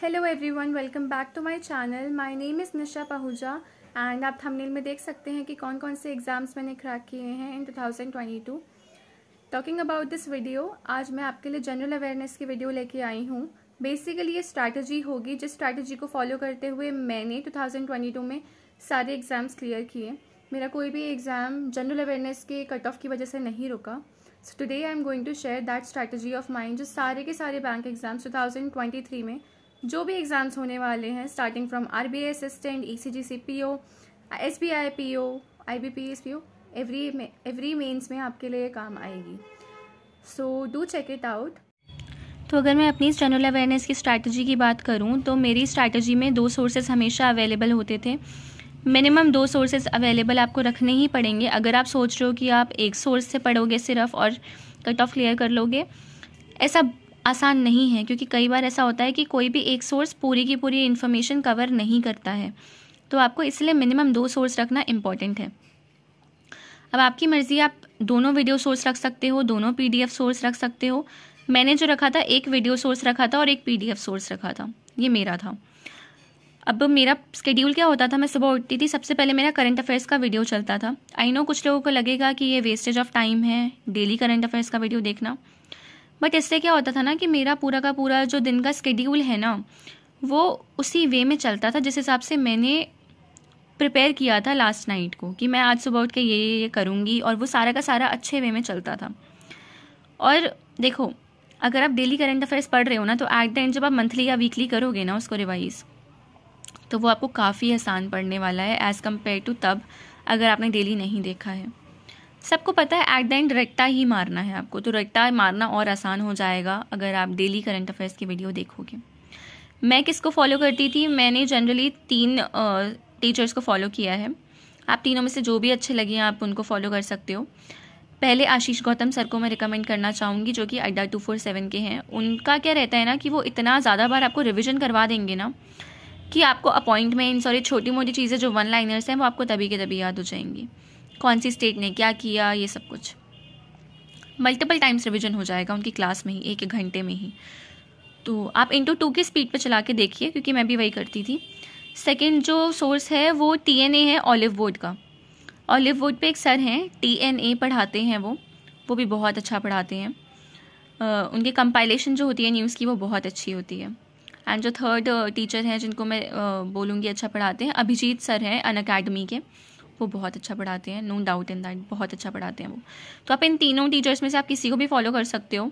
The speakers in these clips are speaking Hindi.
hello everyone welcome back to my channel my name is Nisha Pahuja and आप थंबनेल में देख सकते हैं कि कौन कौन से एग्ज़ाम्स मैंने क्रैक किए हैं in 2022 talking about this video आज मैं आपके लिए जनरल अवेयरनेस की वीडियो लेके आई हूँ बेसिकली ये स्ट्रैटेजी होगी जिस स्ट्रैटेजी को फॉलो करते हुए मैंने टू में सारे एग्ज़ाम्स क्लियर किए मेरा कोई भी एग्ज़ाम जनरल अवेयरनेस के कट ऑफ की वजह से नहीं रुका so today I am going to share that strategy of mind जो सारे के सारे बैंक एग्ज़ाम्स टू में जो भी एग्ज़ाम्स होने वाले हैं starting from R B assistant E C G C P O S B I P O I B P S P O every में एवरी मेन्स में आपके लिए काम आएगी so do check it out तो अगर मैं अपनी जनरल अवेयरनेस की स्ट्रैटेजी की बात करूं तो मेरी स्ट्रैटेजी में दो सोर्सेज हमेशा अवेलेबल होते थे मिनिमम दो सोर्सेज अवेलेबल आपको रखने ही पड़ेंगे अगर आप सोच रहे हो कि आप एक सोर्स से पढ़ोगे सिर्फ और कट ऑफ क्लियर कर लोगे ऐसा आसान नहीं है क्योंकि कई बार ऐसा होता है कि कोई भी एक सोर्स पूरी की पूरी इन्फॉर्मेशन कवर नहीं करता है तो आपको इसलिए मिनिमम दो सोर्स रखना इम्पॉर्टेंट है अब आपकी मर्ज़ी आप दोनों वीडियो सोर्स रख सकते हो दोनों पी सोर्स रख सकते हो मैंने जो रखा था एक वीडियो सोर्स रखा था और एक पीडीएफ सोर्स रखा था ये मेरा था अब मेरा स्केड्यूल क्या होता था मैं सुबह उठती थी सबसे पहले मेरा करंट अफेयर्स का वीडियो चलता था आई नो कुछ लोगों को लगेगा कि ये वेस्टेज ऑफ टाइम है डेली करंट अफेयर्स का वीडियो देखना बट इससे क्या होता था ना कि मेरा पूरा का पूरा जो दिन का स्केड्यूल है ना वो उसी वे में चलता था जिस हिसाब से मैंने प्रिपेयर किया था लास्ट नाइट को कि मैं आज सुबह उठ के ये ये ये करूँगी और वो सारा का सारा अच्छे वे में चलता था और देखो अगर आप डेली करेंट अफेयर्स पढ़ रहे हो ना तो एट द एंड जब आप मंथली या वीकली करोगे ना उसको रिवाइज़ तो वो आपको काफ़ी आसान पड़ने वाला है एज़ कम्पेयर टू तब अगर आपने डेली नहीं देखा है सबको पता है एट द एंड रट्टा ही मारना है आपको तो रट्टा मारना और आसान हो जाएगा अगर आप डेली करंट अफेयर्स की वीडियो देखोगे मैं किसको फॉलो करती थी मैंने जनरली तीन टीचर्स को फॉलो किया है आप तीनों में से जो भी अच्छे लगे आप उनको फॉलो कर सकते हो पहले आशीष गौतम सर को मैं रिकमेंड करना चाहूँगी जो कि अड्डा टू फोर सेवन के हैं उनका क्या रहता है ना कि वो इतना ज़्यादा बार आपको रिविजन करवा देंगे ना कि आपको अपॉइंटमेंट्स और ये छोटी मोटी चीज़ें जो वन लाइनर्स हैं वो आपको तभी के तभी याद हो जाएंगी कौन सी स्टेट ने क्या किया ये सब कुछ मल्टीपल टाइम्स रिविजन हो जाएगा उनकी क्लास में ही एक एक घंटे में ही तो आप इंटू टू की स्पीड पर चला के देखिए क्योंकि मैं भी वही करती थी सेकेंड जो सोर्स है वो टी एन ए है ऑलिव बोर्ड का ऑलिव बोर्ड पे एक सर हैं टी एन ए पढ़ाते हैं वो वो भी बहुत अच्छा पढ़ाते हैं uh, उनकी कंपाइलेशन जो होती है न्यूज़ की वो बहुत अच्छी होती है एंड जो थर्ड टीचर हैं जिनको मैं uh, बोलूँगी अच्छा पढ़ाते हैं अभिजीत सर हैं अन अकेडमी के वो बहुत अच्छा पढ़ाते हैं नो डाउट इन दैट बहुत अच्छा पढ़ाते हैं वो तो आप इन तीनों टीचर्स में से आप किसी को भी फॉलो कर सकते हो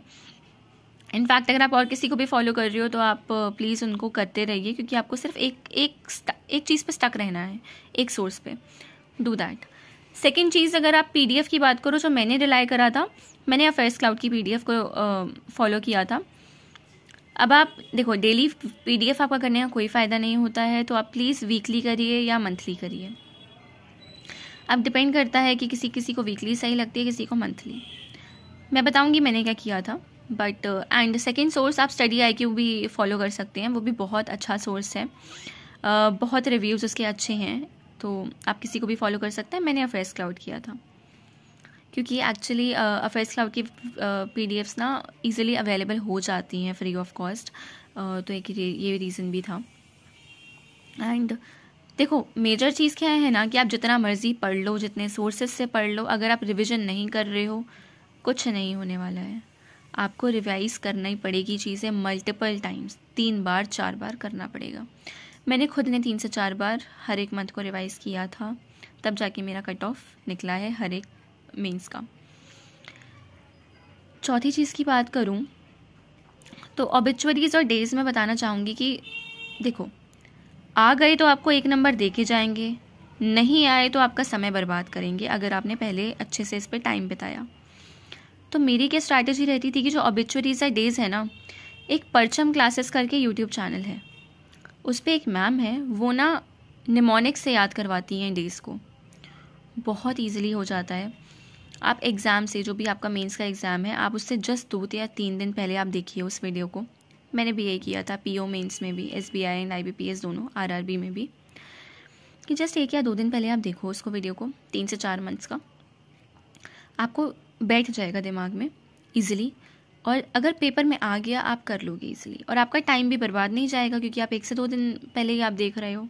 इनफैक्ट अगर आप और किसी को भी फॉलो कर रहे हो तो आप प्लीज़ उनको करते रहिए क्योंकि आपको सिर्फ एक एक एक चीज़ पे स्टक रहना है एक सोर्स पे डू दैट सेकेंड चीज़ अगर आप पी की बात करो जो मैंने रिलाई करा था मैंने अफेयर्स क्लाउड की पी को फॉलो किया था अब आप देखो डेली पी आपका करने का कोई फ़ायदा नहीं होता है तो आप प्लीज़ वीकली करिए या मंथली करिए अब डिपेंड करता है कि किसी किसी को वीकली सही लगती है किसी को मंथली मैं बताऊँगी मैंने क्या किया था बट एंड सेकेंड सोर्स आप स्टडी आई क्यू भी फॉलो कर सकते हैं वो भी बहुत अच्छा सोर्स है uh, बहुत रिव्यूज़ उसके अच्छे हैं तो आप किसी को भी फॉलो कर सकते हैं मैंने अफेयर्स क्लाउड किया था क्योंकि एक्चुअली अफेयर्स क्लाउड की पी डी एफ्स ना ईजिली अवेलेबल हो जाती हैं फ्री ऑफ कॉस्ट तो एक ये रीज़न भी था एंड देखो मेजर चीज़ क्या है ना कि आप जितना मर्जी पढ़ लो जितने सोर्सेज से पढ़ लो अगर आप रिविज़न नहीं कर रहे हो कुछ नहीं होने वाला है आपको रिवाइज करना ही पड़ेगी चीज़ें मल्टीपल टाइम्स तीन बार चार बार करना पड़ेगा मैंने खुद ने तीन से चार बार हर एक मंथ को रिवाइज़ किया था तब जाके मेरा कट ऑफ निकला है हर एक मीन्स का चौथी चीज़ की बात करूँ तो ऑबिचुअरीज़ और डेज़ में बताना चाहूँगी कि देखो आ गए तो आपको एक नंबर के जाएंगे नहीं आए तो आपका समय बर्बाद करेंगे अगर आपने पहले अच्छे से इस पर टाइम बिताया तो मेरी क्या स्ट्रैटेजी रहती थी कि जो ऑबिचुरीज या डेज है ना एक परचम क्लासेस करके यूट्यूब चैनल है उस पर एक मैम है वो ना निमोनिक से याद करवाती हैं डेज को बहुत ईजिली हो जाता है आप एग्ज़ाम से जो भी आपका मेंस का एग्ज़ाम है आप उससे जस्ट दो या तीन दिन पहले आप देखिए उस वीडियो को मैंने बी ए किया था पीओ मेंस में भी S B I and IBPS दोनों आरआरबी में भी कि जस्ट एक या दो दिन पहले आप देखो उसको वीडियो को तीन से चार मंथ्स का आपको बैठ जाएगा दिमाग में ईजिली और अगर पेपर में आ गया आप कर लोगे ईजिली और आपका टाइम भी बर्बाद नहीं जाएगा क्योंकि आप एक से दो दिन पहले ही आप देख रहे हो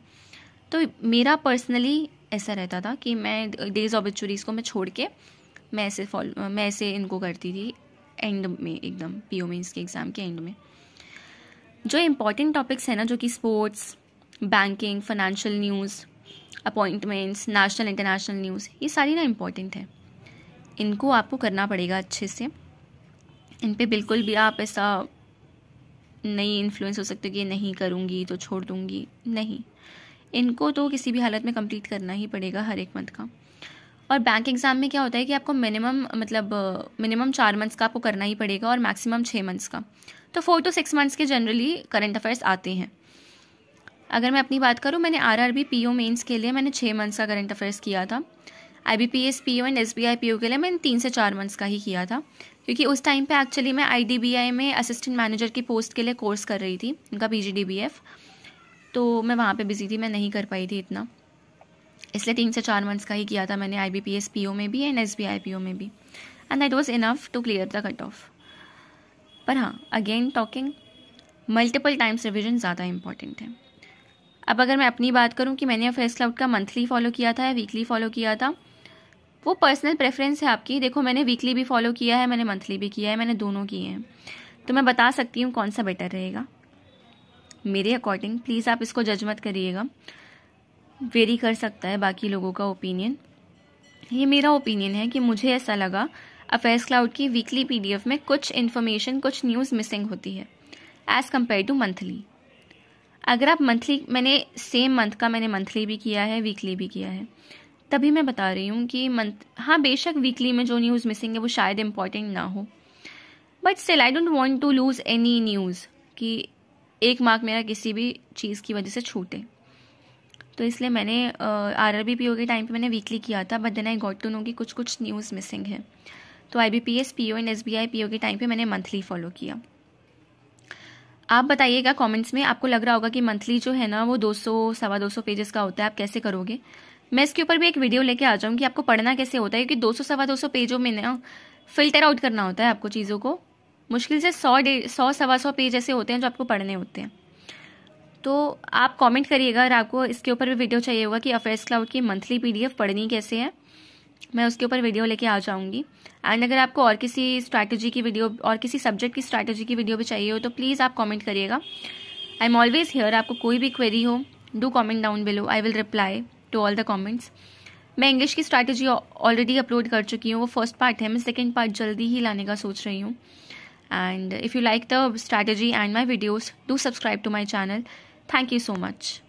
तो मेरा पर्सनली ऐसा रहता था कि मैं डेज ऑफ एचुरीज को मैं छोड़ के मैं ऐसे फॉलो मैं ऐसे इनको करती थी एंड में एकदम पी ओ मीन्स के एग्ज़ाम के एंड में जो इम्पॉर्टेंट टॉपिक्स हैं ना जो कि sports banking financial news appointments national international news ये सारी ना इम्पॉर्टेंट है इनको आपको करना पड़ेगा अच्छे से इन पर बिल्कुल भी आप ऐसा नहीं इन्फ्लुएंस हो सकते कि नहीं करूँगी तो छोड़ दूँगी नहीं इनको तो किसी भी हालत में कंप्लीट करना ही पड़ेगा हर एक मंथ का और बैंक एग्ज़ाम में क्या होता है कि आपको मिनिमम मतलब मिनिमम चार मंथ्स का आपको करना ही पड़ेगा और मैक्सिमम छः मंथ्स का तो फोर टू सिक्स मंथ्स के जनरली करंट अफेयर्स आते हैं अगर मैं अपनी बात करूँ मैंने R R B P O mains के लिए मैंने छः मंथ्स का करंट अफेयर्स किया था I B P S P O and S B I P O के लिए मैंने तीन से चार मंथ्स का ही किया था क्योंकि उस टाइम पे एक्चुअली मैं आई डी बी आई में असिस्टेंट मैनेजर की पोस्ट के लिए कोर्स कर रही थी उनका P G D B F तो मैं वहाँ पे बिजी थी मैं नहीं कर पाई थी इतना इसलिए तीन से चार मंथ्स का ही किया था मैंने I B P S P O में भी and S B I P O में भी and that was enough to clear the cut off पर हाँ again talking multiple times revision ज़्यादा इम्पॉर्टेंट है अब अगर मैं अपनी बात करूँ कि मैंने फेस क्लाउड का मंथली फॉलो किया था या वीकली फॉलो किया था वो पर्सनल प्रेफरेंस है आपकी देखो मैंने वीकली भी फॉलो किया है मैंने मंथली भी किया है मैंने दोनों किए हैं तो मैं बता सकती हूँ कौन सा बेटर रहेगा मेरे अकॉर्डिंग प्लीज़ आप इसको जज मत करिएगा वेरी कर सकता है बाकी लोगों का ओपिनियन ये मेरा ओपिनियन है कि मुझे ऐसा लगा अफेयर्स क्लाउड की वीकली पीडीएफ में कुछ इन्फॉर्मेशन कुछ न्यूज़ मिसिंग होती है एज़ कम्पेयर टू मंथली अगर आप मंथली मैंने सेम मंथ का मैंने मंथली भी किया है वीकली भी किया है तभी मैं बता रही हूँ कि मंथ हाँ बेशक वीकली में जो न्यूज़ मिसिंग है वो शायद इम्पॉर्टेंट ना हो but still I don't want to lose any news कि एक मार्क मेरा किसी भी चीज़ की वजह से छूटे तो इसलिए मैंने R R B P O के टाइम पर मैंने वीकली किया था but then I got to know कि कुछ कुछ न्यूज़ मिसिंग है तो I B P S P O and S B I P O के टाइम पे मैंने मंथली फॉलो किया आप बताइएगा कमेंट्स में आपको लग रहा होगा कि मंथली जो है ना वो दो सौ सवा दो सौ पेजेस का होता है आप कैसे करोगे मैं इसके ऊपर भी एक वीडियो लेके आ जाऊँ कि आपको पढ़ना कैसे होता है क्योंकि दो सौ सवा दो सौ पेजों में ना फिल्टर आउट करना होता है आपको चीज़ों को मुश्किल से सौ डेढ़ सौ सवा सौ पेज ऐसे होते हैं जो आपको पढ़ने होते हैं तो आप कॉमेंट करिएगा अगर आपको इसके ऊपर भी वीडियो चाहिए होगा कि अफेयर्स क्लाउड की मंथली एफ पढ़नी कैसे है मैं उसके ऊपर वीडियो लेके आ जाऊँगी एंड अगर आपको और किसी स्ट्रैटेजी की वीडियो और किसी सब्जेक्ट की स्ट्रैटेजी की वीडियो भी चाहिए हो तो प्लीज़ आप कॉमेंट करिएगा आई एम ऑलवेज हेयर आपको कोई भी क्वेरी हो do comment down below I will reply to all the comments मैं इंग्लिश की स्ट्रैटेजी ऑलरेडी अपलोड कर चुकी हूँ वो फर्स्ट पार्ट है मैं सेकेंड पार्ट जल्दी ही लाने का सोच रही हूँ and if you like the strategy and my videos do subscribe to my channel thank you so much